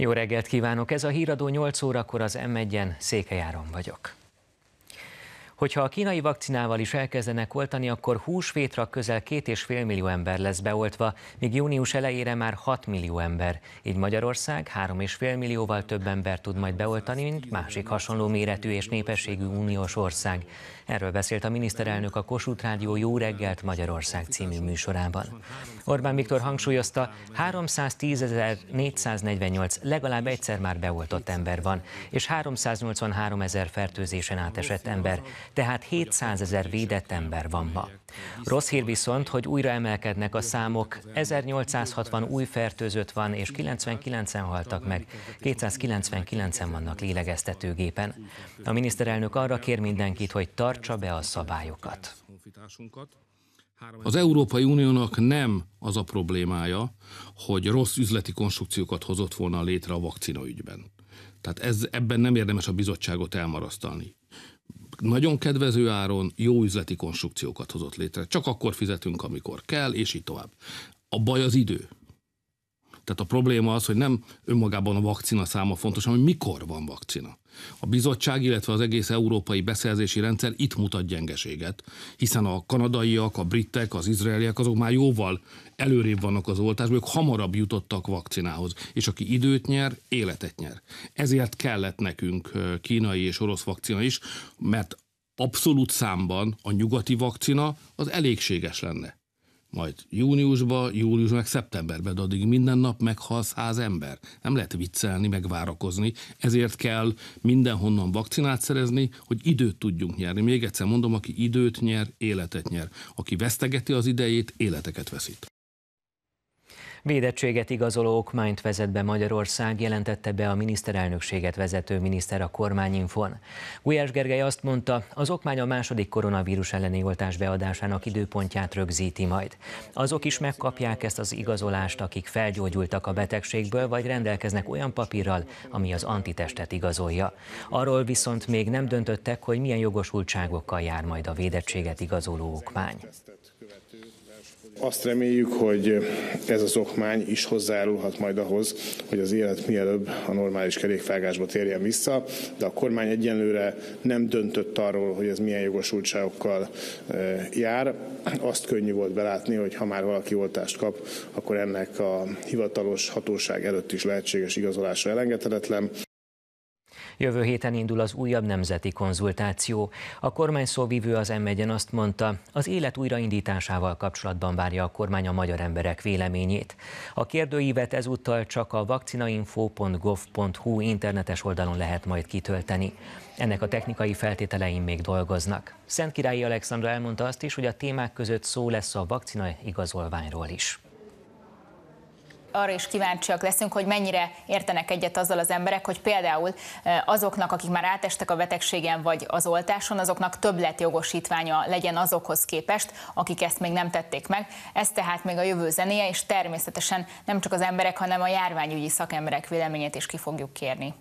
Jó reggelt kívánok! Ez a híradó 8 órakor az M1-en Székelyáron vagyok. Hogyha a kínai vakcinával is elkezdenek oltani, akkor húsvétra közel 2,5 millió ember lesz beoltva, míg június elejére már 6 millió ember. Így Magyarország 3,5 millióval több ember tud majd beoltani, mint másik hasonló méretű és népességű uniós ország. Erről beszélt a miniszterelnök a Kossuth Rádió Jó reggelt Magyarország című műsorában. Orbán Viktor hangsúlyozta, 310.448 legalább egyszer már beoltott ember van, és 383 ezer fertőzésen átesett ember, tehát 700 ezer védett ember van ma. Rossz hír viszont, hogy újra emelkednek a számok, 1860 új fertőzött van, és 99-en haltak meg, 299-en vannak lélegeztetőgépen. A miniszterelnök arra kér mindenkit, hogy tart tartsa be a szabályokat. Az Európai Uniónak nem az a problémája, hogy rossz üzleti konstrukciókat hozott volna létre a vakcina ügyben. Tehát ez, ebben nem érdemes a bizottságot elmarasztalni. Nagyon kedvező áron jó üzleti konstrukciókat hozott létre. Csak akkor fizetünk, amikor kell, és így tovább. A baj az idő. Tehát a probléma az, hogy nem önmagában a vakcina száma fontos, hanem hogy mikor van vakcina. A bizottság, illetve az egész európai beszerzési rendszer itt mutat gyengeséget, hiszen a kanadaiak, a britek, az izraeliek azok már jóval előrébb vannak az oltásban, ők hamarabb jutottak vakcinához, és aki időt nyer, életet nyer. Ezért kellett nekünk kínai és orosz vakcina is, mert abszolút számban a nyugati vakcina az elégséges lenne majd júniusba, július meg szeptemberben de addig minden nap meghal száz ember. Nem lehet viccelni, meg várakozni, ezért kell mindenhonnan vakcinát szerezni, hogy időt tudjunk nyerni. Még egyszer mondom, aki időt nyer, életet nyer. Aki vesztegeti az idejét, életeket veszít. Védettséget igazoló okmányt vezet be Magyarország, jelentette be a miniszterelnökséget vezető miniszter a kormányinfon. Gulyás Gergely azt mondta, az okmány a második koronavírus elleni oltás beadásának időpontját rögzíti majd. Azok is megkapják ezt az igazolást, akik felgyógyultak a betegségből, vagy rendelkeznek olyan papírral, ami az antitestet igazolja. Arról viszont még nem döntöttek, hogy milyen jogosultságokkal jár majd a védettséget igazoló okmány. Azt reméljük, hogy ez az okmány is hozzájárulhat majd ahhoz, hogy az élet mielőbb a normális kerékvágásba térjen vissza, de a kormány egyenlőre nem döntött arról, hogy ez milyen jogosultságokkal eh, jár. Azt könnyű volt belátni, hogy ha már valaki oltást kap, akkor ennek a hivatalos hatóság előtt is lehetséges igazolása elengedhetetlen. Jövő héten indul az újabb nemzeti konzultáció. A kormány szóvívő az m azt mondta, az élet újraindításával kapcsolatban várja a kormány a magyar emberek véleményét. A kérdőívet ezúttal csak a vakcinainfo.gov.hu internetes oldalon lehet majd kitölteni. Ennek a technikai feltételein még dolgoznak. Szentkirályi Alexandra elmondta azt is, hogy a témák között szó lesz a vakcina igazolványról is arra is kíváncsiak leszünk, hogy mennyire értenek egyet azzal az emberek, hogy például azoknak, akik már átestek a betegségen vagy az oltáson, azoknak többletjogosítványa legyen azokhoz képest, akik ezt még nem tették meg. Ez tehát még a jövő zenéje, és természetesen nem csak az emberek, hanem a járványügyi szakemberek véleményét is ki fogjuk kérni.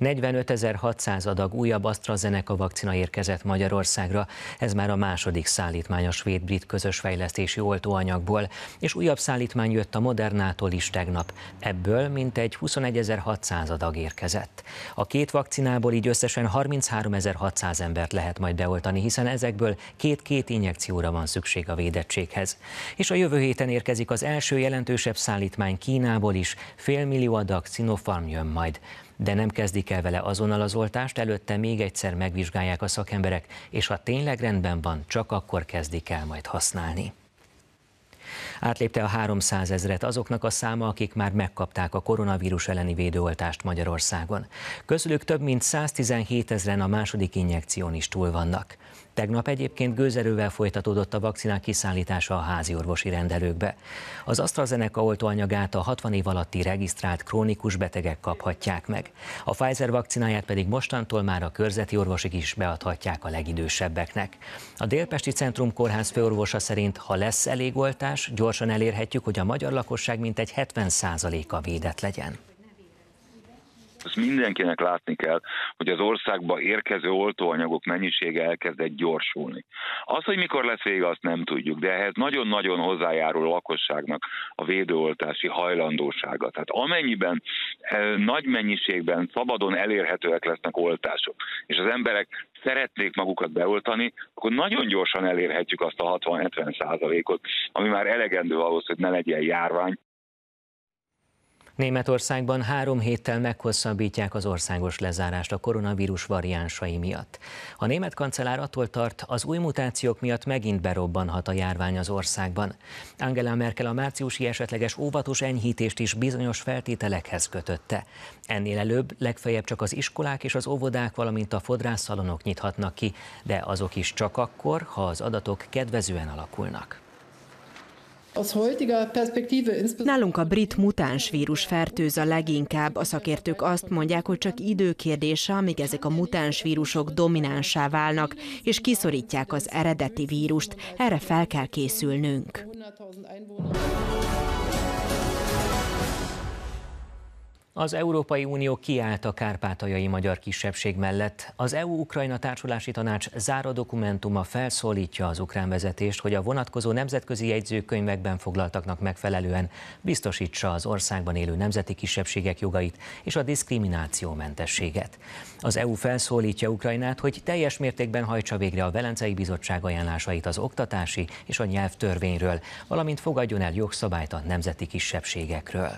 45.600 adag újabb AstraZeneca vakcina érkezett Magyarországra, ez már a második szállítmány a svéd-brit közös fejlesztési oltóanyagból, és újabb szállítmány jött a Modernától is tegnap. Ebből mintegy 21.600 adag érkezett. A két vakcinából így összesen 33.600 embert lehet majd beoltani, hiszen ezekből két-két injekcióra van szükség a védettséghez. És a jövő héten érkezik az első jelentősebb szállítmány Kínából is, félmillió adag Sinopharm jön majd de nem kezdik el vele azonnal az oltást, előtte még egyszer megvizsgálják a szakemberek, és ha tényleg rendben van, csak akkor kezdik el majd használni. Átlépte a 300 ezeret azoknak a száma, akik már megkapták a koronavírus elleni védőoltást Magyarországon. Közülük több mint 117 ezren a második injekción is túl vannak. Tegnap egyébként gőzerővel folytatódott a vakcinák kiszállítása a házi orvosi rendelőkbe. Az AstraZeneca oltóanyagát a 60 év alatti regisztrált krónikus betegek kaphatják meg. A Pfizer vakcináját pedig mostantól már a körzeti orvosik is beadhatják a legidősebbeknek. A Délpesti Centrum Kórház főorvosa szerint, ha lesz elég oltás, gyorsan elérhetjük, hogy a magyar lakosság mintegy 70%-a védett legyen. Ezt mindenkinek látni kell, hogy az országba érkező oltóanyagok mennyisége elkezdett gyorsulni. Az, hogy mikor lesz vége, azt nem tudjuk, de ehhez nagyon-nagyon hozzájárul a lakosságnak a védőoltási hajlandósága. Tehát amennyiben e, nagy mennyiségben szabadon elérhetőek lesznek oltások, és az emberek szeretnék magukat beoltani, akkor nagyon gyorsan elérhetjük azt a 60-70 százalékot, ami már elegendő ahhoz, hogy ne legyen járvány, Németországban három héttel meghosszabbítják az országos lezárást a koronavírus variánsai miatt. A német kancellár attól tart, az új mutációk miatt megint berobbanhat a járvány az országban. Angela Merkel a márciusi esetleges óvatos enyhítést is bizonyos feltételekhez kötötte. Ennél előbb legfeljebb csak az iskolák és az óvodák, valamint a fodrászszalonok nyithatnak ki, de azok is csak akkor, ha az adatok kedvezően alakulnak. Nálunk a brit mutáns vírus fertőz a leginkább. A szakértők azt mondják, hogy csak időkérdése, amíg ezek a mutáns vírusok dominánsá válnak, és kiszorítják az eredeti vírust. Erre fel kell készülnünk. Az Európai Unió kiállt a kárpátaljai magyar kisebbség mellett. Az EU-Ukrajna társulási tanács zára dokumentuma felszólítja az ukrán vezetést, hogy a vonatkozó nemzetközi jegyzőkönyvekben foglaltaknak megfelelően biztosítsa az országban élő nemzeti kisebbségek jogait és a mentességet. Az EU felszólítja Ukrajnát, hogy teljes mértékben hajtsa végre a Velencei Bizottság ajánlásait az oktatási és a nyelvtörvényről, valamint fogadjon el jogszabályt a nemzeti kisebbségekről.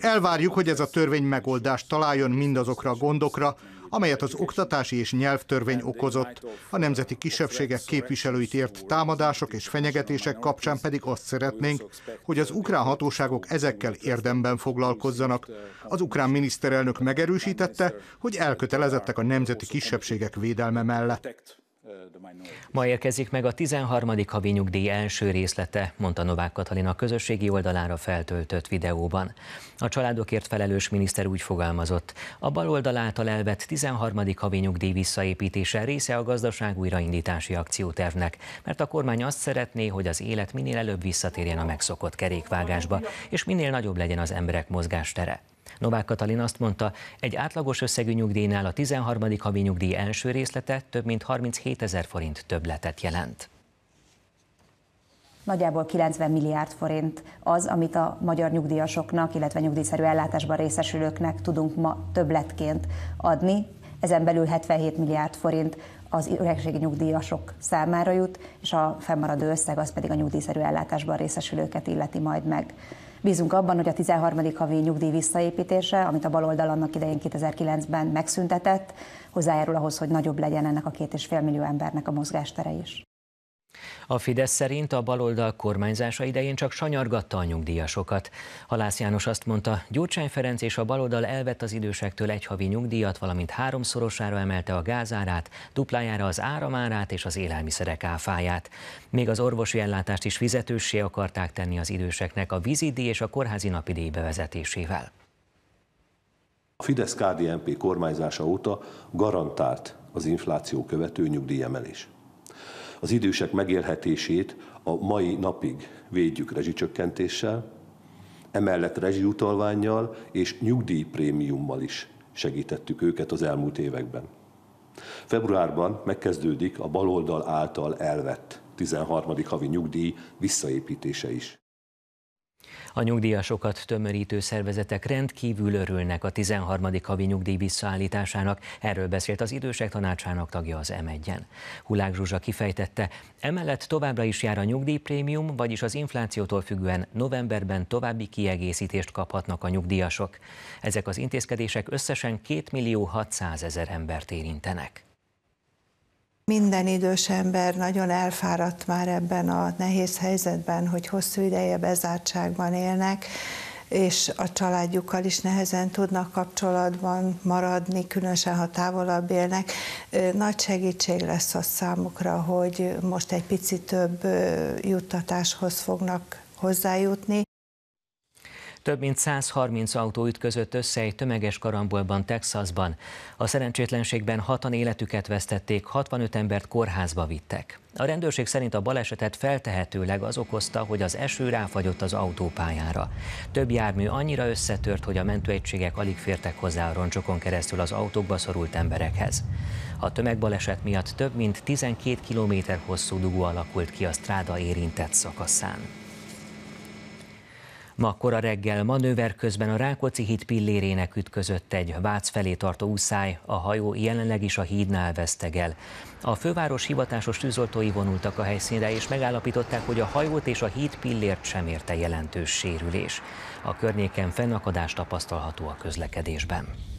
Elvárjuk, hogy ez a törvény megoldást találjon mindazokra a gondokra, amelyet az oktatási és nyelvtörvény okozott, a nemzeti kisebbségek képviselőit ért támadások és fenyegetések kapcsán pedig azt szeretnénk, hogy az ukrán hatóságok ezekkel érdemben foglalkozzanak. Az ukrán miniszterelnök megerősítette, hogy elkötelezettek a nemzeti kisebbségek védelme mellett. Ma érkezik meg a 13. havi nyugdíj első részlete, mondta Novák Katalin a közösségi oldalára feltöltött videóban. A családokért felelős miniszter úgy fogalmazott, a baloldal által elvett 13. havi nyugdíj visszaépítése része a gazdaság újraindítási akciótervnek, mert a kormány azt szeretné, hogy az élet minél előbb visszatérjen a megszokott kerékvágásba, és minél nagyobb legyen az emberek mozgástere. Novák Katalin azt mondta, egy átlagos összegű nyugdíjnál a 13. havi nyugdíj első részlete több mint 37 ezer forint többletet jelent nagyjából 90 milliárd forint az, amit a magyar nyugdíjasoknak, illetve nyugdíjszerű ellátásban részesülőknek tudunk ma többletként adni. Ezen belül 77 milliárd forint az öregségi nyugdíjasok számára jut, és a fennmaradó összeg az pedig a nyugdíjszerű ellátásban részesülőket illeti majd meg. Bízunk abban, hogy a 13. havi nyugdíj visszaépítése, amit a baloldal annak idején 2009-ben megszüntetett, hozzájárul ahhoz, hogy nagyobb legyen ennek a két és fél millió embernek a mozgástere is. A Fidesz szerint a baloldal kormányzása idején csak sanyargatta a nyugdíjasokat. Halász János azt mondta, Gyurcsány Ferenc és a baloldal elvett az idősektől egy havi nyugdíjat, valamint háromszorosára emelte a gázárát, duplájára az áramárát és az élelmiszerek áfáját. Még az orvosi ellátást is fizetőssé akarták tenni az időseknek a vízidíj és a kórházi napidíj bevezetésével. A Fidesz-KDNP kormányzása óta garantált az infláció követő nyugdíjemelés az idősek megélhetését a mai napig védjük rezsicsökkentéssel, emellett rezsijutalványjal és nyugdíjprémiummal is segítettük őket az elmúlt években. Februárban megkezdődik a baloldal által elvett 13. havi nyugdíj visszaépítése is. A nyugdíjasokat tömörítő szervezetek rendkívül örülnek a 13. havi nyugdíj visszaállításának, erről beszélt az idősek tanácsának tagja az M1-en. Hulák Zsuzsa kifejtette, emellett továbbra is jár a nyugdíjprémium, vagyis az inflációtól függően novemberben további kiegészítést kaphatnak a nyugdíjasok. Ezek az intézkedések összesen 2 millió 600 ezer embert érintenek minden idős ember nagyon elfáradt már ebben a nehéz helyzetben, hogy hosszú ideje bezártságban élnek, és a családjukkal is nehezen tudnak kapcsolatban maradni, különösen ha távolabb élnek. Nagy segítség lesz az számukra, hogy most egy picit több juttatáshoz fognak hozzájutni. Több mint 130 autó ütközött össze egy tömeges karambolban Texasban. A szerencsétlenségben hatan életüket vesztették, 65 embert kórházba vittek. A rendőrség szerint a balesetet feltehetőleg az okozta, hogy az eső ráfagyott az autópályára. Több jármű annyira összetört, hogy a mentőegységek alig fértek hozzá a roncsokon keresztül az autókba szorult emberekhez. A tömegbaleset miatt több mint 12 km hosszú dugó alakult ki a stráda érintett szakaszán. Ma kora reggel manőver közben a Rákóczi híd pillérének ütközött egy Vác felé tartó úszáj, a hajó jelenleg is a hídnál vesztegel. A főváros hivatásos tűzoltói vonultak a helyszínre, és megállapították, hogy a hajót és a híd pillért sem érte jelentős sérülés. A környéken fennakadás tapasztalható a közlekedésben.